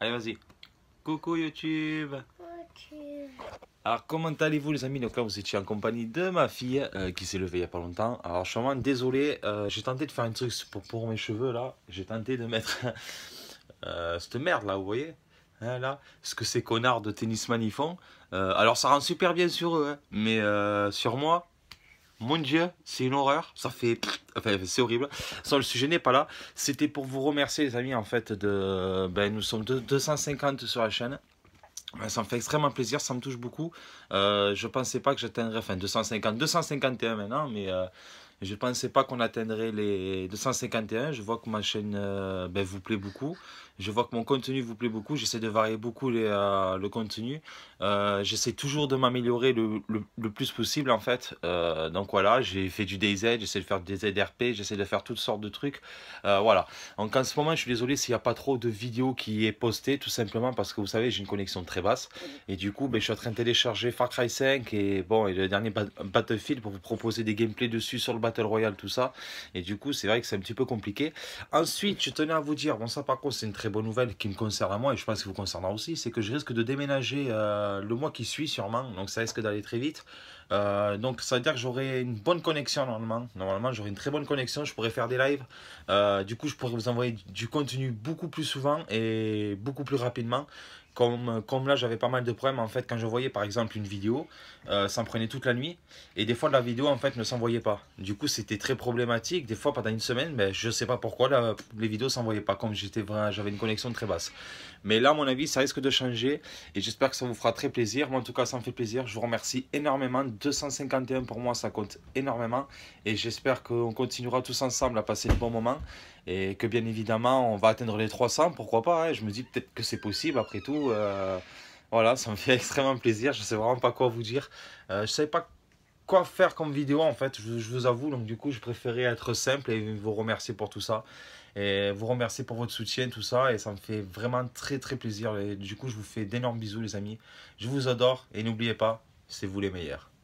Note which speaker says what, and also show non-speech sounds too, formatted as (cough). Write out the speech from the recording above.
Speaker 1: Allez, vas-y. Coucou YouTube. Alors, comment allez-vous les amis Donc là, vous étiez en compagnie de ma fille euh, qui s'est levée il n'y a pas longtemps. Alors, je suis vraiment désolé. Euh, j'ai tenté de faire un truc pour, mes cheveux là. J'ai tenté de mettre (laughs) euh, cette merde là, vous voyez hein, là, ce que ces connards de tennisman y font. alors ça rend super bien sur eux, hein. mais sur moi, mon Dieu, c'est une horreur. Ça fait. Enfin, c'est horrible. sans le sujet n'est pas là. C'était pour vous remercier, les amis, en fait, de. Ben, nous sommes 250 sur la chaîne. Ça me fait extrêmement plaisir, ça me touche beaucoup. Euh, je ne pensais pas que j'atteindrais, enfin 250, 251 maintenant, mais euh, je ne pensais pas qu'on atteindrait les 251. Je vois que ma chaîne euh, ben, vous plaît beaucoup. Je vois que mon contenu vous plaît beaucoup. J'essaie de varier beaucoup les, le contenu. J'essaie toujours de m'améliorer le, le, plus possible en fait. donc voilà, j'ai fait du DayZ, j'essaie de faire des ZRP, j'essaie de faire toutes sortes de trucs. voilà. Donc en ce moment, je suis désolé s'il n'y a pas trop de vidéos qui est postée, tout simplement parce que vous savez, j'ai une connexion très basse. Et du coup, ben, je suis en train de télécharger Far Cry 5 et, bon, et le dernier Battlefield pour vous proposer des gameplays dessus sur le Battle Royale, tout ça. Et du coup, c'est vrai que c'est un petit peu compliqué. Ensuite, je tenais à vous dire, bon, ça par contre, c'est une très bonne nouvelle qui me concerne à moi et je pense que vous concernera aussi, c'est que je risque de déménager euh, le mois qui suit sûrement, donc ça risque d'aller très vite. Euh, donc ça veut dire que j'aurai une bonne connexion normalement. Normalement, j'aurai une très bonne connexion, je pourrais faire des lives. Euh, du coup, je pourrais vous envoyer du contenu beaucoup plus souvent et beaucoup plus rapidement comme, là j'avais pas mal de problèmes en fait quand je voyais par exemple une vidéo, euh, ça me prenait toute la nuit et des fois la vidéo en fait ne s'envoyait pas. Du coup c'était très problématique, des fois pendant une semaine mais ben, je sais pas pourquoi les vidéos s'envoyaient pas comme j'étais j'avais une connexion très basse. Mais là à mon avis ça risque de changer et j'espère que ça vous fera très plaisir. Moi en tout cas ça me fait plaisir, je vous remercie énormément. 251 pour moi ça compte énormément et j'espère qu'on continuera tous ensemble à passer de bons moments et que bien évidemment on va atteindre les 300, pourquoi pas, hein. je me dis peut-être que c'est possible après tout euh, voilà, ça me fait (laughs) extrêmement plaisir. Je sais vraiment pas quoi vous dire. Euh, je savais pas quoi faire comme vidéo en fait, je, vous avoue. Donc du coup, je préférais être simple et vous remercier pour tout ça. Et vous remercier pour votre soutien, tout ça. Et ça me fait vraiment très très plaisir. Et du coup, je vous fais d'énormes bisous les amis. Je vous adore et n'oubliez pas, c'est vous les meilleurs.